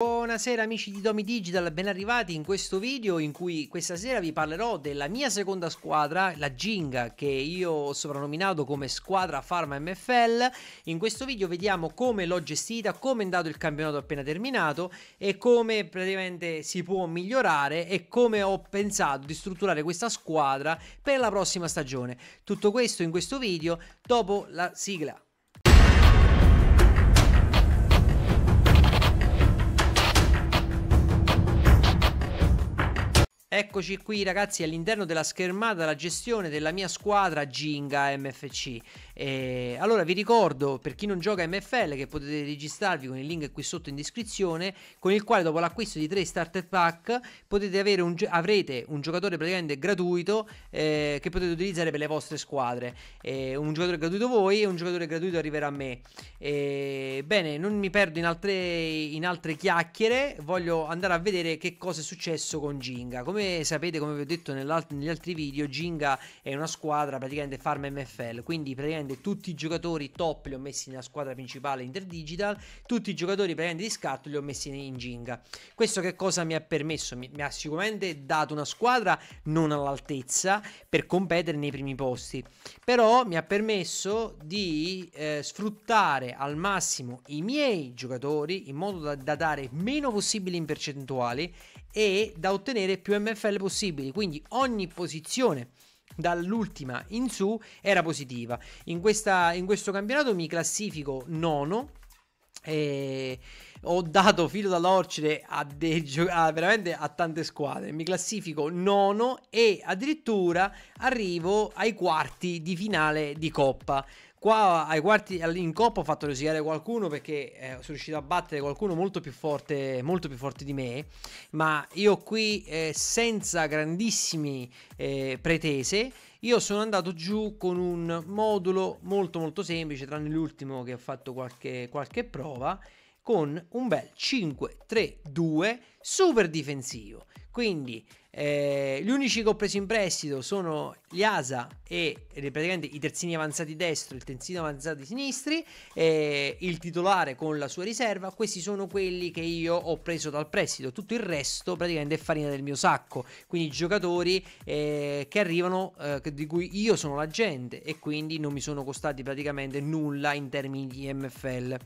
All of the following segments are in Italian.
Buonasera amici di Domi Digital, ben arrivati in questo video in cui questa sera vi parlerò della mia seconda squadra, la Ginga, che io ho soprannominato come squadra Pharma MFL. In questo video vediamo come l'ho gestita, come è andato il campionato appena terminato e come praticamente si può migliorare e come ho pensato di strutturare questa squadra per la prossima stagione. Tutto questo in questo video dopo la sigla. Eccoci qui ragazzi all'interno della schermata la gestione della mia squadra Ginga MFC. E eh, allora vi ricordo per chi non gioca MFL che potete registrarvi con il link qui sotto in descrizione con il quale dopo l'acquisto di 3 starter pack un, avrete un giocatore praticamente gratuito eh, che potete utilizzare per le vostre squadre. E eh, un giocatore gratuito voi e un giocatore gratuito arriverà a me. E, eh, bene, non mi perdo in altre, in altre chiacchiere, voglio andare a vedere che cosa è successo con Ginga. Come come sapete, come vi ho detto negli altri video, Ginga è una squadra praticamente farm MFL, quindi praticamente tutti i giocatori top li ho messi nella squadra principale Interdigital, tutti i giocatori praticamente di scatto li ho messi in Ginga. Questo che cosa mi ha permesso? Mi, mi ha sicuramente dato una squadra non all'altezza per competere nei primi posti, però mi ha permesso di eh, sfruttare al massimo i miei giocatori in modo da, da dare meno possibili in percentuali e da ottenere più MFL possibili. Quindi ogni posizione dall'ultima in su era positiva. In, questa, in questo campionato mi classifico nono. E ho dato filo dall'orcere a, gio- a, veramente a tante squadre. Mi classifico nono e addirittura arrivo ai quarti di finale di coppa. Qua ai quarti in Coppa ho fatto rosicare qualcuno perché eh, sono riuscito a battere qualcuno molto più forte, molto più forte di me, ma io qui eh, senza grandissime eh, pretese, io sono andato giù con un modulo molto molto semplice, tranne l'ultimo che ho fatto qualche, qualche prova con un bel 5-3-2 super difensivo. Quindi eh, gli unici che ho preso in prestito sono gli Asa e praticamente i terzini avanzati destro, il terzino avanzati sinistri, eh, il titolare con la sua riserva. Questi sono quelli che io ho preso dal prestito. Tutto il resto praticamente è farina del mio sacco. Quindi giocatori eh, che arrivano, eh, di cui io sono l'agente e quindi non mi sono costati praticamente nulla in termini di MFL.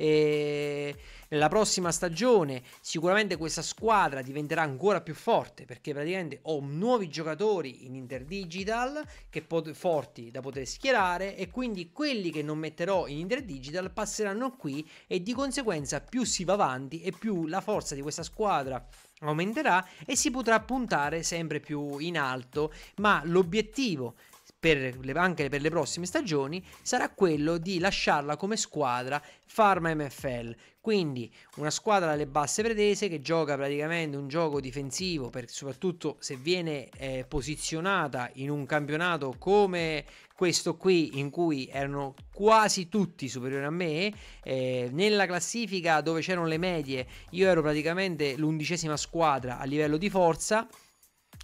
E ehm, nella prossima stagione sicuramente questa squadra diventerà ancora più forte perché praticamente ho nuovi giocatori in Interdigital che pot- forti da poter schierare e quindi quelli che non metterò in Interdigital passeranno qui e di conseguenza più si va avanti e più la forza di questa squadra aumenterà e si potrà puntare sempre più in alto, ma l'obiettivo per le, anche per le prossime stagioni sarà quello di lasciarla come squadra Farma MFL. Quindi una squadra alle basse pretese che gioca praticamente un gioco difensivo, per, soprattutto se viene eh, posizionata in un campionato come questo qui, in cui erano quasi tutti superiori a me, eh, nella classifica dove c'erano le medie io ero praticamente l'undicesima squadra a livello di forza.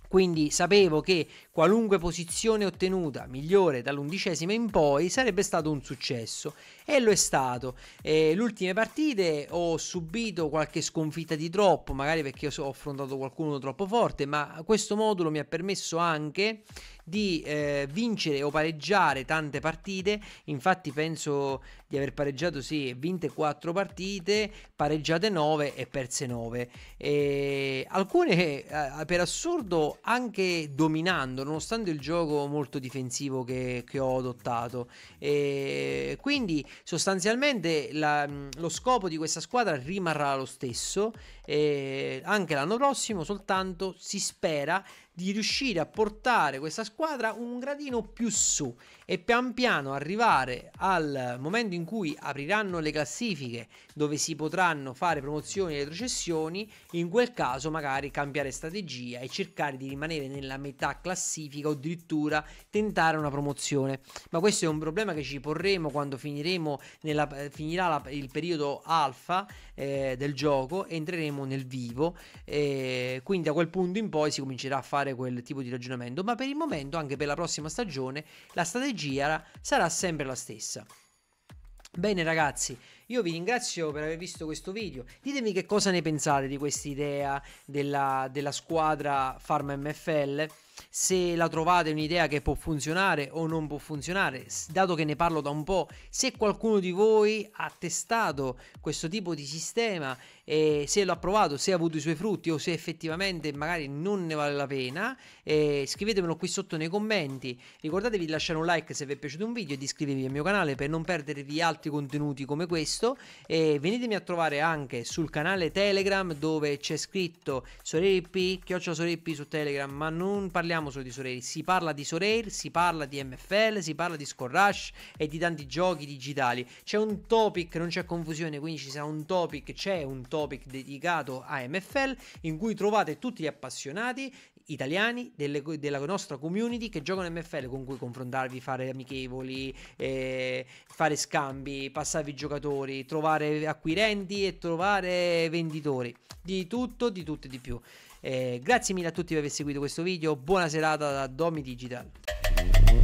Quindi sapevo che Qualunque posizione ottenuta migliore dall'undicesima in poi sarebbe stato un successo e lo è stato. Eh, le ultime partite ho subito qualche sconfitta di troppo, magari perché ho affrontato qualcuno troppo forte, ma questo modulo mi ha permesso anche di eh, vincere o pareggiare tante partite. Infatti, penso di aver pareggiato sì, vinte 4 partite, pareggiate 9 e perse 9. E alcune eh, per assurdo anche dominando nonostante il gioco molto difensivo che, che ho adottato. E quindi sostanzialmente la, lo scopo di questa squadra rimarrà lo stesso, anche l'anno prossimo, soltanto si spera di riuscire a portare questa squadra un gradino più su e pian piano arrivare al momento in cui apriranno le classifiche dove si potranno fare promozioni e retrocessioni, in quel caso magari cambiare strategia e cercare di rimanere nella metà classifica o addirittura tentare una promozione. Ma questo è un problema che ci porremo quando finiremo nella, finirà la, il periodo alfa eh, del gioco, entreremo nel vivo, eh, quindi da quel punto in poi si comincerà a fare fare quel tipo di ragionamento, ma per il momento, anche per la prossima stagione, la strategia sarà sempre la stessa. Bene ragazzi, io vi ringrazio per aver visto questo video. Ditemi che cosa ne pensate di questa idea della, della squadra Farma MFL se la trovate un'idea che può funzionare o non può funzionare, dato che ne parlo da un po', se qualcuno di voi ha testato questo tipo di sistema e se l'ha provato, se ha avuto i suoi frutti o se effettivamente magari non ne vale la pena, eh, scrivetemelo qui sotto nei commenti. Ricordatevi di lasciare un like se vi è piaciuto un video e di iscrivervi al mio canale per non perdervi altri contenuti come questo questo e venitemi a trovare anche sul canale Telegram dove c'è scritto Soreri P, Chioccia Soreri P su Telegram, ma non parliamo solo di Soreri, si parla di Soreri, si parla di MFL, si parla di Scorrash e di tanti giochi digitali. C'è un topic, non c'è confusione, quindi ci sarà un topic, c'è un topic dedicato a MFL in cui trovate tutti gli appassionati italiani delle, della nostra community che giocano MFL con cui confrontarvi, fare amichevoli, eh, fare scambi, passarvi giocatori giocatori, trovare acquirenti e trovare venditori, di tutto, di tutto e di più. Eh, grazie mille a tutti per aver seguito questo video, buona serata da Domi Digital.